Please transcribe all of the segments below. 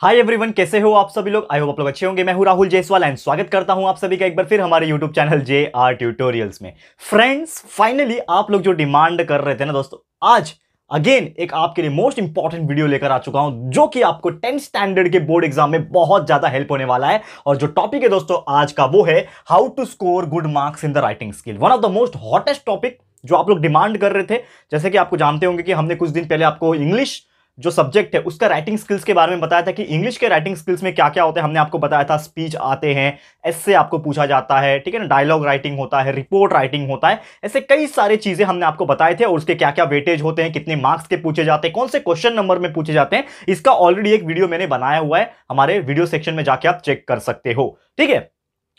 hi everyone कैसे हो आप सभी लोग आई होप आप लोग अच्छे होंगे मैं हूं राहुल जयसवाल एंड स्वागत करता हूं आप सभी का एक बार फिर हमारे YouTube channel J R tutorials में फ्रेंड्स फाइनली आप लोग जो डिमांड कर रहे थे ना दोस्तों आज अगेन एक आपके लिए मोस्ट इंपॉर्टेंट वीडियो लेकर आ चुका हूं जो कि आपको टेंथ स्टैंडर्ड के बोर्ड एग्जाम में बहुत ज्यादा हेल्प होने वाला है और जो टॉपिक है दोस्तों आज का वो है how to score good marks in the writing skill one of the most hottest topic जो आप लोग डिमांड कर रहे थे जैसे कि आपको जानते होंगे कि हमने कुछ दिन पहले आपको इंग्लिश जो सब्जेक्ट है उसका राइटिंग स्किल्स के बारे में बताया था कि इंग्लिश के राइटिंग स्किल्स में क्या क्या होते हैं हमने आपको बताया था स्पीच आते हैं ऐसे आपको पूछा जाता है ठीक है ना डायलॉग राइटिंग होता है रिपोर्ट राइटिंग होता है ऐसे कई सारी चीज़ें हमने आपको बताए थे और उसके क्या क्या वेटेज होते हैं कितने मार्क्स के पूछे जाते हैं कौन से क्वेश्चन नंबर में पूछे जाते हैं इसका ऑलरेडी एक वीडियो मैंने बनाया हुआ है हमारे वीडियो सेक्शन में जाके आप चेक कर सकते हो ठीक है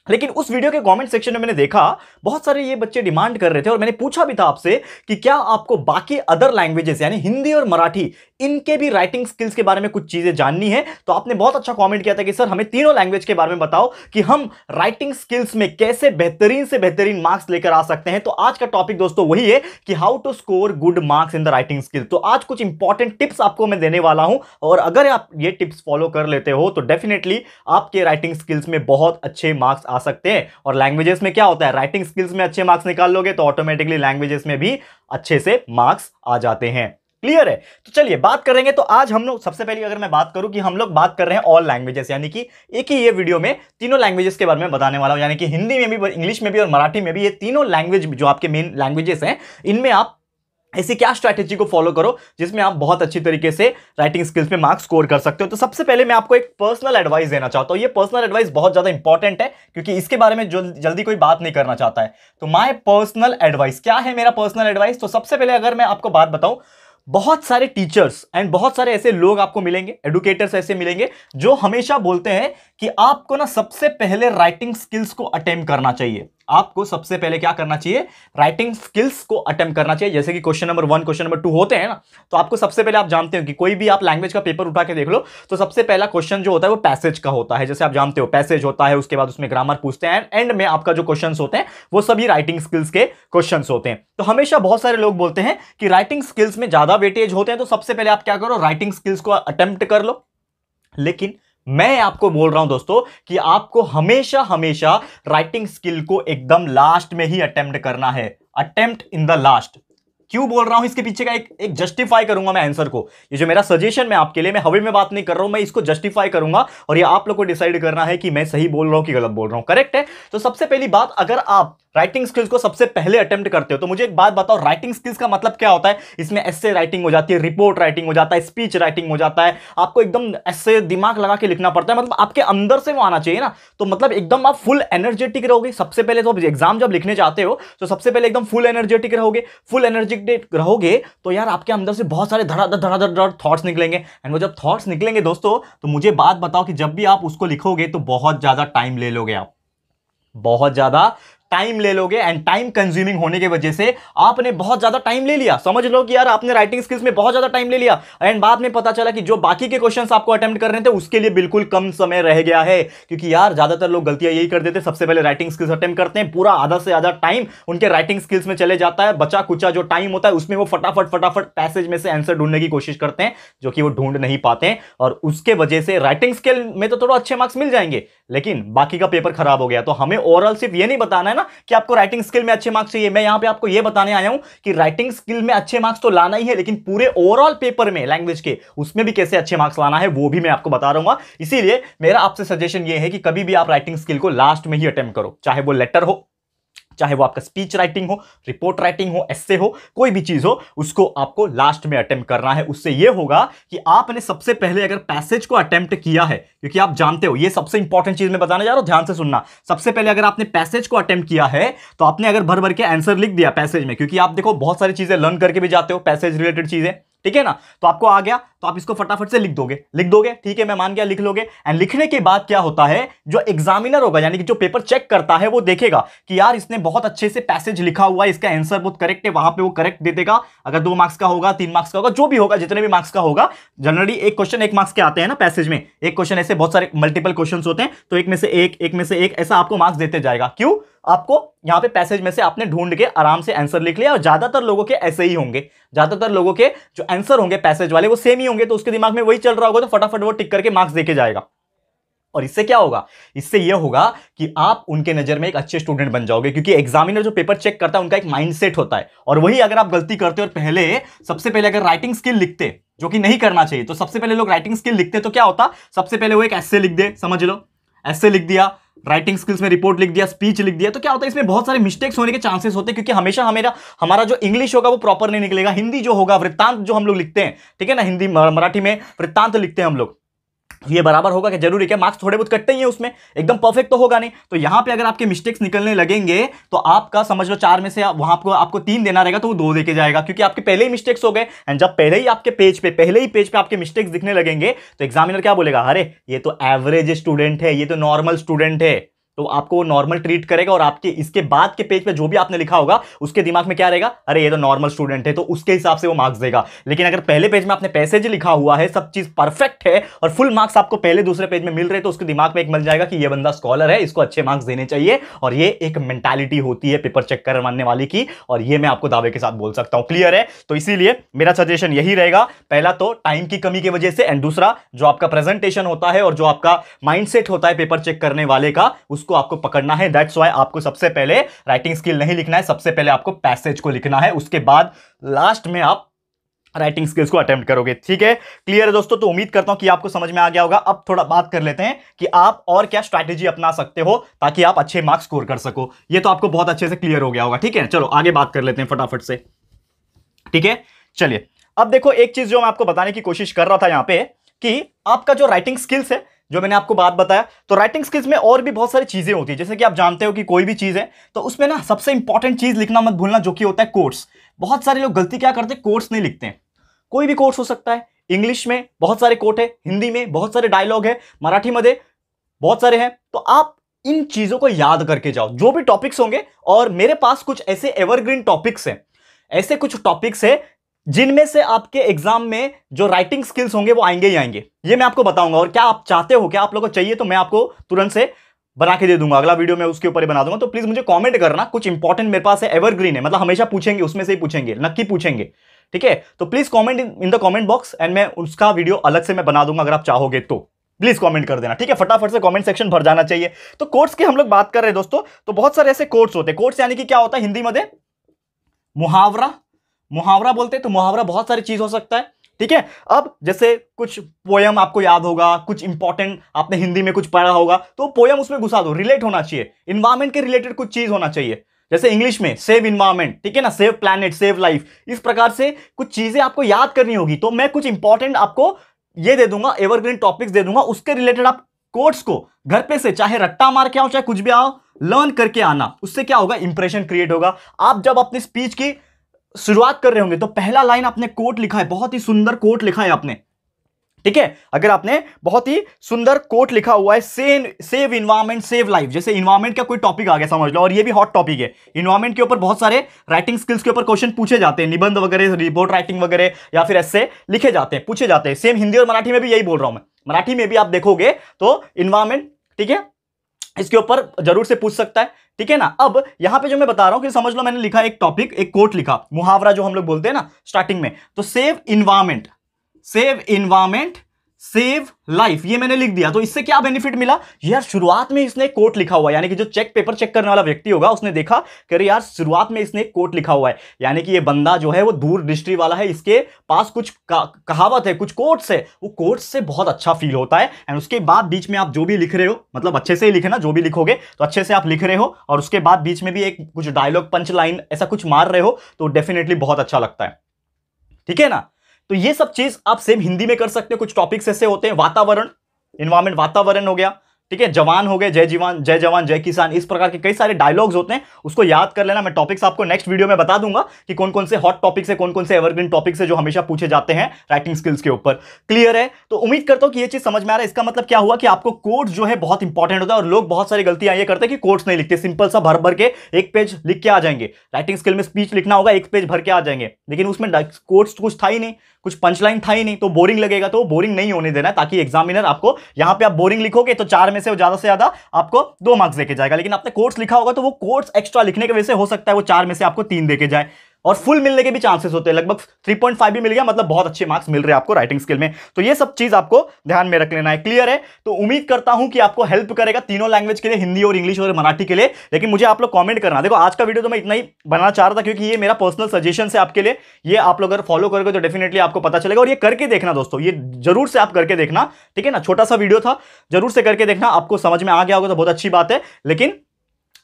लेकिन उस वीडियो के कमेंट सेक्शन में मैंने देखा बहुत सारे ये बच्चे डिमांड कर रहे थे और मैंने पूछा भी था आपसे कि क्या आपको बाकी अदर लैंग्वेजेस यानी हिंदी और मराठी इनके भी राइटिंग स्किल्स के बारे में कुछ चीज़ें जाननी है तो आपने बहुत अच्छा कमेंट किया था कि सर हमें तीनों लैंग्वेज के बारे में बताओ कि हम राइटिंग स्किल्स में कैसे बेहतरीन से बेहतरीन मार्क्स लेकर आ सकते हैं तो आज का टॉपिक दोस्तों वही है कि how to score good marks in the writing skill तो आज कुछ इंपॉर्टेंट टिप्स आपको मैं देने वाला हूं और अगर आप ये टिप्स फॉलो कर लेते हो तो डेफिनेटली आपके राइटिंग स्किल्स में बहुत अच्छे मार्क्स आ आ सकते हैं और लैंग्वेजेस में क्या होता है राइटिंग स्किल्स में अच्छे मार्क्स निकाल लोगे तो ऑटोमेटिकली लैंग्वेजेस में भी अच्छे से मार्क्स आ जाते हैं क्लियर है तो चलिए बात करेंगे तो आज हम लोग सबसे पहले अगर मैं बात करूं कि हम लोग बात कर रहे हैं ऑल लैंग्वेजेस यानी कि एक ही ये वीडियो में तीनों लैंग्वेजेस के बारे में बताने वाला हूं यानी कि हिंदी में भी इंग्लिश में भी और मराठी में भी ये तीनों लैंग्वेज जो आपके मेन लैंग्वेजेस हैं इनमें आप ऐसी क्या स्ट्रैटेजी को फॉलो करो जिसमें आप बहुत अच्छी तरीके से राइटिंग स्किल्स में मार्क्स स्कोर कर सकते हो तो सबसे पहले मैं आपको एक पर्सनल एडवाइस देना चाहता हूँ ये पर्सनल एडवाइस बहुत ज़्यादा इंपॉर्टेंट है क्योंकि इसके बारे में जल, जल्दी कोई बात नहीं करना चाहता है तो माई पर्सनल एडवाइस क्या है मेरा पर्सनल एडवाइस तो सबसे पहले अगर मैं आपको बात बताऊँ बहुत सारे टीचर्स एंड बहुत सारे ऐसे लोग आपको मिलेंगे एडुकेटर्स ऐसे मिलेंगे जो हमेशा बोलते हैं कि आपको ना सबसे पहले राइटिंग स्किल्स को अटेम्प्ट करना चाहिए आपको सबसे पहले क्या करना चाहिए राइटिंग स्किल्स को अटेम्प्ट करना चाहिए जैसे कि question number one question number two होते हैं ना तो आपको सबसे पहले आप जानते हो कि कोई भी आप लैंग्वेज का पेपर उठा के देख लो तो सबसे पहला क्वेश्चन जो होता है वो पैसेज का होता है जैसे आप जानते हो पैसेज होता है उसके बाद उसमें ग्रामर पूछते हैं एंड में आपका जो क्वेश्चन होते हैं वो सभी राइटिंग स्किल्स के क्वेश्चन होते हैं तो हमेशा बहुत सारे लोग बोलते हैं कि राइटिंग स्किल्स में ज़्यादा वेटेज होते हैं तो सबसे पहले आप क्या करो राइटिंग स्किल्स को अटेम्प्ट कर लो लेकिन मैं आपको बोल रहा हूं दोस्तों कि आपको हमेशा हमेशा राइटिंग स्किल को एकदम लास्ट में ही अटेम्प्ट करना है अटेम्प्ट इन द लास्ट क्यों बोल रहा हूं इसके पीछे का एक एक जस्टिफाई करूंगा मैं आंसर को ये जो मेरा सजेशन मैं आपके लिए मैं हवे में बात नहीं कर रहा हूं मैं इसको जस्टिफाई करूंगा और ये आप लोग को डिसाइड करना है कि मैं सही बोल रहा हूं कि गलत बोल रहा हूं करेक्ट है तो सबसे पहली बात अगर आप राइटिंग स्किल्स को सबसे पहले अटेम्प्ट करते हो तो मुझे एक बात बताओ राइटिंग स्किल्स का मतलब क्या होता है इसमें एस्से राइटिंग हो जाती है रिपोर्ट राइटिंग हो जाता है स्पीच राइटिंग हो जाता है आपको एकदम ऐसे दिमाग लगा के लिखना पड़ता है मतलब आपके अंदर से वो आना चाहिए ना तो मतलब एकदम आप फुल एनर्जेटिक रहोगे सबसे पहले तो एग्जाम जब लिखने जाते हो तो सबसे पहले एकदम फुल एनर्जेटिक रहोगे फुल एनर्जेटिक रहोगे तो यार आपके अंदर से बहुत सारे धड़ाधड़ धड़ाधड़ धड़ थॉट्स निकलेंगे एंड वो जब थॉट्स निकलेंगे दोस्तों तो मुझे बात बताओ कि जब भी आप उसको लिखोगे तो बहुत ज़्यादा टाइम ले लोगे आप बहुत ज़्यादा टाइम ले लोगे एंड टाइम कंज्यूमिंग होने की वजह से आपने बहुत ज़्यादा टाइम ले लिया समझ लो कि यार आपने राइटिंग स्किल्स में बहुत ज़्यादा टाइम ले लिया एंड बाद में पता चला कि जो बाकी के क्वेश्चन आपको अटैम्प्ट रहे थे उसके लिए बिल्कुल कम समय रह गया है क्योंकि यार ज़्यादातर लोग गलतियाँ यही कर देते सबसे पहले राइटिंग स्किल्स अटैम्प्ट करते हैं पूरा आधा से आधा टाइम उनके राइटिंग स्किल्स में चले जाता है बचा कुचा जो टाइम होता है उसमें वो फटाफट फटाफट पैसेज में से आंसर ढूंढने की कोशिश करते हैं जो कि वो ढूंढ नहीं पाते और उसके वजह से राइटिंग स्किल में तो थोड़ा अच्छे मार्क्स मिल जाएंगे लेकिन बाकी का पेपर खराब हो गया तो हमें ओवरऑल सिर्फ ये नहीं बताना है ना कि आपको राइटिंग स्किल में अच्छे मार्क्स चाहिए मैं यहाँ पे आपको ये बताने आया हूँ कि राइटिंग स्किल में अच्छे मार्क्स तो लाना ही है लेकिन पूरे ओवरऑल पेपर में लैंग्वेज के उसमें भी कैसे अच्छे मार्क्स लाना है वो भी मैं आपको बता रहा इसीलिए मेरा आपसे सजेशन ये है कि कभी भी आप राइटिंग स्किल को लास्ट में ही अटेम्प्ट करो चाहे वो लेटर हो चाहे वो आपका स्पीच राइटिंग हो रिपोर्ट राइटिंग हो एस्से हो कोई भी चीज़ हो उसको आपको लास्ट में अटेम्प्ट करना है उससे ये होगा कि आपने सबसे पहले अगर पैसेज को अटेम्प्ट किया है क्योंकि आप जानते हो ये सबसे इंपॉर्टेंट चीज़ मैं बताने जा रहा हूं ध्यान से सुनना सबसे पहले अगर आपने पैसेज को अटेम्प्ट किया है तो आपने अगर भर भर के आंसर लिख दिया पैसेज में क्योंकि आप देखो बहुत सारी चीज़ें लर्न करके भी जाते हो पैसेज रिलेटेड चीज़ें ठीक है ना तो आपको आ गया तो आप इसको फटाफट से लिख दोगे लिख दोगे ठीक है मैं मान गया लिख लोगे एंड लिखने के बाद क्या होता है जो एग्जामिनर होगा यानी कि जो पेपर चेक करता है वो देखेगा कि यार इसने बहुत अच्छे से पैसेज लिखा हुआ है इसका आंसर बहुत करेक्ट है वहां पे वो करेक्ट दे देगा अगर दो मार्क्स का होगा तीन मार्क्स का होगा जो भी होगा जितने भी मार्क्स का होगा जनरली एक क्वेश्चन एक मार्क्स के आते हैं ना पैसेज में एक क्वेश्चन ऐसे बहुत सारे मल्टीपल क्वेश्चन होते हैं तो एक में से एक एक में से एक ऐसा आपको मार्क्स देते जाएगा क्यों आपको यहाँ पे पैसेज में से आपने ढूंढ के आराम से आंसर लिख लिया और ज़्यादातर लोगों के ऐसे ही होंगे ज़्यादातर लोगों के जो आंसर होंगे पैसेज वाले वो सेम ही होंगे तो उसके दिमाग में वही चल रहा होगा तो फटाफट वो टिक करके मार्क्स देके जाएगा और इससे क्या होगा इससे यह होगा कि आप उनके नज़र में एक अच्छे स्टूडेंट बन जाओगे क्योंकि एग्जामिनर जो पेपर चेक करता है उनका एक माइंडसेट होता है और वही अगर आप गलती करते और पहले सबसे पहले अगर राइटिंग स्किल लिखते जो कि नहीं करना चाहिए तो सबसे पहले लोग राइटिंग स्किल लिखते तो क्या होता सबसे पहले वो एक ऐसे लिख दे समझ लो ऐसे लिख दिया राइटिंग स्किल्स में रिपोर्ट लिख दिया स्पीच लिख दिया तो क्या होता है इसमें बहुत सारे मिस्टेक्स होने के चांसेस होते हैं क्योंकि हमेशा हमारा हमारा जो इंग्लिश होगा वो प्रॉपर नहीं निकलेगा हिंदी जो होगा वृत्तांत जो हम लोग लिखते हैं ठीक है ना हिंदी मराठी में वृत्तांत लिखते हैं हम लोग ये बराबर होगा कि जरूरी क्या मार्क्स थोड़े बहुत कटते ही हैं उसमें एकदम परफेक्ट तो होगा नहीं तो यहाँ पे अगर आपके मिस्टेक्स निकलने लगेंगे तो आपका समझ लो चार में से वहाँ आपको आपको तीन देना रहेगा तो वो दो देके जाएगा क्योंकि आपके पहले ही मिस्टेक्स हो गए एंड जब पहले ही आपके पेज पे पहले ही पेज पे आपके मिस्टेक्स दिखने लगेंगे तो एग्जामिनर क्या बोलेगा अरे ये तो एवरेज स्टूडेंट है ये तो नॉर्मल स्टूडेंट है तो आपको नॉर्मल ट्रीट करेगा और आपके इसके बाद के पेज पे जो भी आपने लिखा होगा उसके दिमाग में क्या रहेगा अरे ये तो नॉर्मल स्टूडेंट है तो उसके हिसाब से वो मार्क्स देगा लेकिन अगर पहले पेज में आपने पैसेज लिखा हुआ है सब चीज़ परफेक्ट है और फुल मार्क्स आपको पहले दूसरे पेज में मिल रहे तो उसके दिमाग में एक मिल जाएगा कि ये बंदा स्कॉलर है इसको अच्छे मार्क्स देने चाहिए और ये एक मेंटेलिटी होती है पेपर चेक करवाने वाले की और ये मैं आपको दावे के साथ बोल सकता हूँ क्लियर है तो इसीलिए मेरा सजेशन यही रहेगा पहला तो टाइम की कमी की वजह से एंड दूसरा जो आपका प्रेजेंटेशन होता है और जो आपका माइंड होता है पेपर चेक करने वाले का उस को आपको पकड़ना है दैट्स वाई आपको सबसे पहले राइटिंग स्किल नहीं लिखना है सबसे पहले आपको पैसेज को लिखना है उसके बाद लास्ट में आप राइटिंग स्किल्स को अटेम्प्ट करोगे ठीक है क्लियर है दोस्तों तो उम्मीद करता हूं कि आपको समझ में आ गया होगा अब थोड़ा बात कर लेते हैं कि आप और क्या स्ट्रैटेजी अपना सकते हो ताकि आप अच्छे मार्क्स स्कोर कर सको ये तो आपको बहुत अच्छे से क्लियर हो गया होगा ठीक है चलो आगे बात कर लेते हैं फटाफट से ठीक है चलिए अब देखो एक चीज जो मैं आपको बताने की कोशिश कर रहा था यहां पर कि आपका जो राइटिंग स्किल्स है जो मैंने आपको बात बताया तो राइटिंग स्किल्स में और भी बहुत सारी चीज़ें होती है जैसे कि आप जानते हो कि कोई भी चीज़ है तो उसमें ना सबसे इंपॉर्टेंट चीज़ लिखना मत भूलना जो कि होता है कोर्स बहुत सारे लोग गलती क्या करते हैं कोर्स नहीं लिखते हैं कोई भी कोर्स हो सकता है इंग्लिश में बहुत सारे कोट है हिंदी में बहुत सारे डायलॉग है मराठी में बहुत सारे हैं तो आप इन चीज़ों को याद करके जाओ जो भी टॉपिक्स होंगे और मेरे पास कुछ ऐसे एवरग्रीन टॉपिक्स हैं ऐसे कुछ टॉपिक्स है जिनमें से आपके एग्जाम में जो राइटिंग स्किल्स होंगे वो आएंगे ही आएंगे ये मैं आपको बताऊंगा और क्या आप चाहते हो क्या आप लोगों को चाहिए तो मैं आपको तुरंत से बना के दे दूंगा अगला वीडियो मैं उसके ऊपर ही बना दूंगा तो प्लीज मुझे कमेंट करना कुछ इंपॉर्टेंट मेरे पास है एवरग्रीन है मतलब हमेशा पूछेंगे उसमें से ही पूछेंगे नक्की पूछेंगे ठीक है तो please comment in the comment box and मैं उसका वीडियो अलग से मैं बना दूंगा अगर आप चाहोगे तो प्लीज कमेंट कर देना ठीक है फटाफट से कमेंट सेक्शन भर जाना चाहिए तो कोर्स की हम लोग बात कर रहे हैं दोस्तों तो बहुत सारे ऐसे कोर्स होते हैं कोर्स यानी कि क्या होता है हिंदी में मुहावरा मुहावरा बोलते हैं तो मुहावरा बहुत सारी चीज़ हो सकता है ठीक है अब जैसे कुछ पोयम आपको याद होगा कुछ इंपॉर्टेंट आपने हिंदी में कुछ पढ़ा होगा तो पोयम उसमें घुसा दो रिलेट होना चाहिए इन्वायरमेंट के रिलेटेड कुछ चीज़ होना चाहिए जैसे इंग्लिश में सेव इन्वायरमेंट ठीक है ना सेव प्लानट सेव लाइफ इस प्रकार से कुछ चीज़ें आपको याद करनी होगी तो मैं कुछ इंपॉर्टेंट आपको ये दे दूंगा एवरग्रीन टॉपिक्स दे दूंगा उसके रिलेटेड आप कोर्ट्स को घर पे से चाहे रट्टा मार के आओ चाहे कुछ भी आओ लर्न करके आना उससे क्या होगा इंप्रेशन क्रिएट होगा आप जब अपनी स्पीच की शुरुआत कर रहे होंगे तो पहला लाइन आपने कोट लिखा है बहुत ही सुंदर कोट लिखा है आपने ठीक है अगर आपने बहुत ही सुंदर कोट लिखा हुआ है सेन सेव इन्वायरमेंट सेव लाइफ जैसे इन्वायरमेंट का कोई टॉपिक आ गया समझ लो और ये भी हॉट टॉपिक है इन्वायरमेंट के ऊपर बहुत सारे राइटिंग स्किल्स के ऊपर क्वेश्चन पूछे जाते हैं निबंध वगैरह रिपोर्ट राइटिंग वगैरह या फिर ऐसे लिखे जाते हैं पूछे जाते हैं सेम हिंदी और मराठी में भी यही बोल रहा हूं मैं मराठी में भी आप देखोगे तो इन्वायरमेंट ठीक है इसके ऊपर जरूर से पूछ सकता है ठीक है ना अब यहां पे जो मैं बता रहा हूं कि समझ लो मैंने लिखा एक टॉपिक एक कोट लिखा मुहावरा जो हम लोग बोलते हैं ना स्टार्टिंग में तो save environment save environment save life ये मैंने लिख दिया तो इससे क्या बेनिफिट मिला यार शुरुआत में इसने कोट लिखा हुआ है यानी कि जो चेक पेपर चेक करने वाला व्यक्ति होगा उसने देखा कि अरे यार शुरुआत में इसने कोट लिखा हुआ है यानी कि ये बंदा जो है वो दूर दृष्टि वाला है इसके पास कुछ कहावत है कुछ कोट्स है वो कोट्स से बहुत अच्छा फील होता है एंड उसके बाद बीच में आप जो भी लिख रहे हो मतलब अच्छे से ही लिखे ना जो भी लिखोगे तो अच्छे से आप लिख रहे हो और उसके बाद बीच में भी एक कुछ डायलॉग पंच लाइन ऐसा कुछ मार रहे हो तो डेफिनेटली बहुत अच्छा लगता है ठीक है ना तो ये सब चीज आप सेम हिंदी में कर सकते हो कुछ टॉपिक्स ऐसे होते हैं वातावरण इन्वायरमेंट वातावरण हो गया ठीक है जवान हो गए जय जीवान जय जवान जय किसान इस प्रकार के कई सारे डायलॉग्स होते हैं उसको याद कर लेना मैं टॉपिक्स आपको नेक्स्ट वीडियो में बता दूंगा कि कौन कौन से हॉट टॉपिक्स है कौन कौन से एवरग्रीन टॉपिक्स है जो हमेशा पूछे जाते हैं राइटिंग स्किल्स के ऊपर क्लियर है तो उम्मीद करता हूं कि ये चीज समझ में आ रहा है इसका मतलब क्या हुआ कि आपको कोर्स जो है बहुत इंपॉर्टेंट होता है और लोग बहुत सारी गलतियां ये करते हैं कि कोर्स नहीं लिखते सिंपल सा भर भर के एक पेज लिख के आ जाएंगे राइटिंग स्किल में स्पीच लिखना होगा एक पेज भर के आ जाएंगे लेकिन उसमें कोर्स कुछ था ही नहीं कुछ पंचलाइन था ही नहीं तो बोरिंग लगेगा तो बोरिंग नहीं होने देना ताकि एग्जामिनर आपको यहां पर आप बोरिंग लिखोगे तो चार करने से वो ज़्यादा से ज़्यादा आपको दो मार्क्स देके जाएगा लेकिन आपने कोर्स लिखा होगा तो वो कोर्स एक्स्ट्रा लिखने की वजह से हो सकता है वो चार में से आपको तीन देके जाए और फुल मिलने के भी चांसेस होते हैं लगभग 3.5 भी मिल गया मतलब बहुत अच्छे मार्क्स मिल रहे हैं आपको राइटिंग स्किल में तो ये सब चीज़ आपको ध्यान में रख लेना है क्लियर है तो उम्मीद करता हूं कि आपको हेल्प करेगा तीनों लैंग्वेज के लिए हिंदी और इंग्लिश और मराठी के लिए लेकिन मुझे आप लोग कॉमेंट करना देखो आज का वीडियो तो मैं इतना ही बनाना चाह रहा था क्योंकि ये मेरा पर्सनल सजेशन है आपके लिए ये आप लोग अगर फॉलो करोगे तो डेफिनेटली आपको पता चलेगा और ये करके देखना दोस्तों ये जरूर से आप करके देखना ठीक है ना छोटा सा वीडियो था जरूर से करके देखना आपको समझ में आ गया होगा तो बहुत अच्छी बात है लेकिन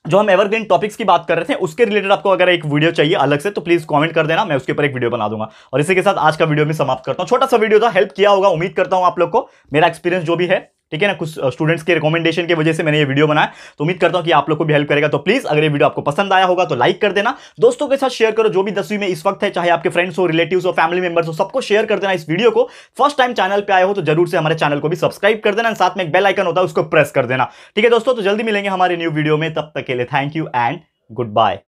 जो हम एवरग्रीन टॉपिक्स की बात कर रहे थे उसके रिलेटेड आपको अगर एक वीडियो चाहिए अलग से तो प्लीज कमेंट कर देना मैं उसके ऊपर एक वीडियो बना दूंगा और इसी के साथ आज का वीडियो भी समाप्त करता हूँ छोटा सा वीडियो था हेल्प किया होगा उम्मीद करता हूँ आप लोग को मेरा एक्सपीरियंस जो भी है ठीक है ना कुछ स्टूडेंट्स के रिकमेंडेशन की वजह से मैंने ये वीडियो बनाया तो उम्मीद करता हूँ कि आप लोग को भी हेल्प करेगा तो प्लीज़ अगर ये वीडियो आपको पसंद आया होगा तो लाइक कर देना दोस्तों के साथ शेयर करो जो भी दसवीं में इस वक्त है चाहे आपके फ्रेंड्स हो रिलेटिव हो फैमिली मेंबर्स हो सबको शेयर कर देना इस वीडियो को फर्स्ट टाइम चैनल पर आए हो तो जरूर से हमारे चैनल को भी सब्सक्राइब कर देना साथ में एक बेल आइकन होता है उसको प्रेस कर देना ठीक है दोस्तों तो जल्दी मिलेंगे हमारे न्यू वीडियो में तब तक के लिए thank you and good bye